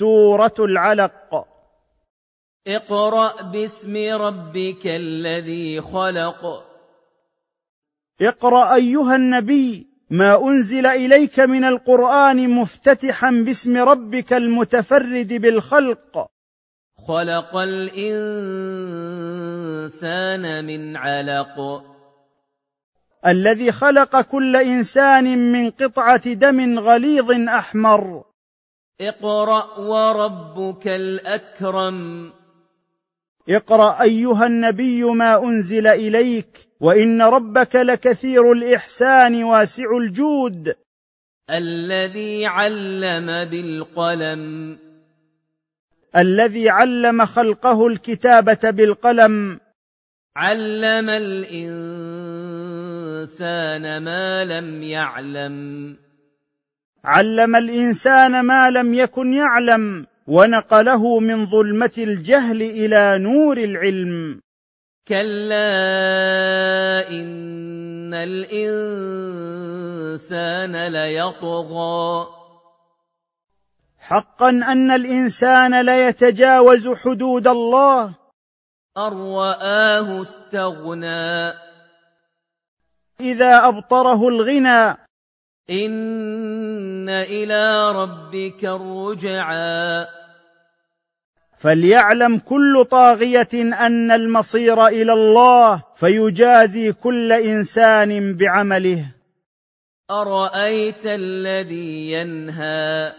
سوره العلق اقرا باسم ربك الذي خلق اقرا ايها النبي ما انزل اليك من القران مفتتحا باسم ربك المتفرد بالخلق خلق الانسان من علق الذي خلق كل انسان من قطعه دم غليظ احمر اقرأ وربك الأكرم اقرأ أيها النبي ما أنزل إليك وإن ربك لكثير الإحسان واسع الجود الذي علم بالقلم الذي علم خلقه الكتابة بالقلم علم الإنسان ما لم يعلم علم الانسان ما لم يكن يعلم ونقله من ظلمه الجهل الى نور العلم كلا ان الانسان ليطغى حقا ان الانسان ليتجاوز حدود الله ان راه استغنى اذا ابطره الغنى إن إلى ربك الرجعا فليعلم كل طاغيه ان المصير الى الله فيجازي كل انسان بعمله ارايت الذي ينهى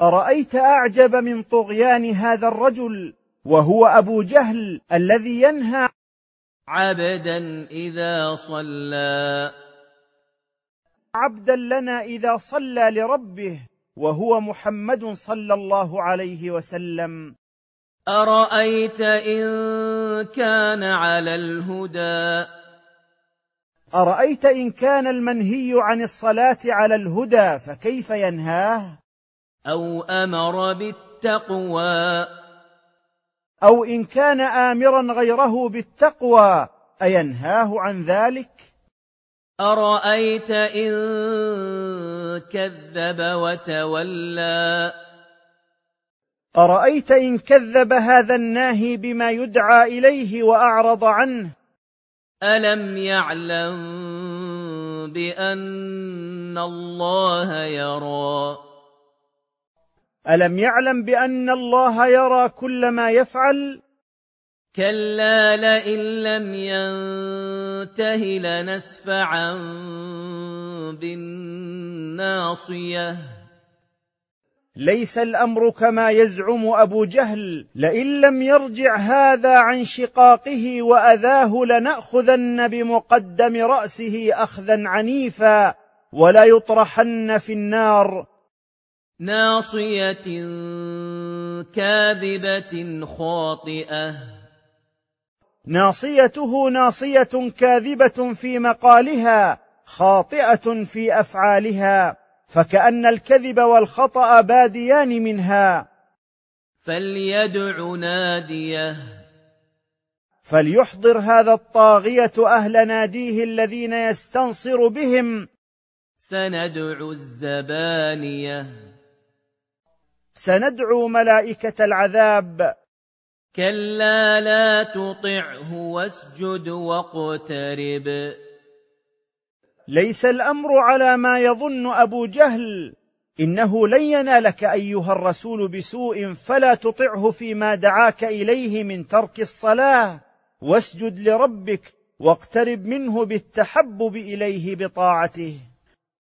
ارايت اعجب من طغيان هذا الرجل وهو ابو جهل الذي ينهى عبدا اذا صلى عبدا لنا اذا صلى لربه وهو محمد صلى الله عليه وسلم ارايت ان كان على الهدى ارايت ان كان المنهي عن الصلاه على الهدى فكيف ينهاه او امر بالتقوى او ان كان امرا غيره بالتقوى اينهاه عن ذلك أرأيت إن كذب وتولى أرأيت إن كذب هذا الناهي بما يدعى إليه وأعرض عنه ألم يعلم بأن الله يرى ألم يعلم بأن الله يرى كل ما يفعل كلا لئن لم ينته لنسفعا بالناصية ليس الأمر كما يزعم أبو جهل لئن لم يرجع هذا عن شقاقه وأذاه لنأخذن بمقدم رأسه أخذا عنيفا ولا يطرحن في النار ناصية كاذبة خاطئة ناصيته ناصيه كاذبه في مقالها خاطئه في افعالها فكان الكذب والخطا باديان منها فليدع ناديه فليحضر هذا الطاغيه اهل ناديه الذين يستنصر بهم سندعو الزبانيه سندعو ملائكه العذاب كلا لا تطعه واسجد واقترب ليس الامر على ما يظن ابو جهل انه لن ينالك ايها الرسول بسوء فلا تطعه فيما دعاك اليه من ترك الصلاه واسجد لربك واقترب منه بالتحبب اليه بطاعته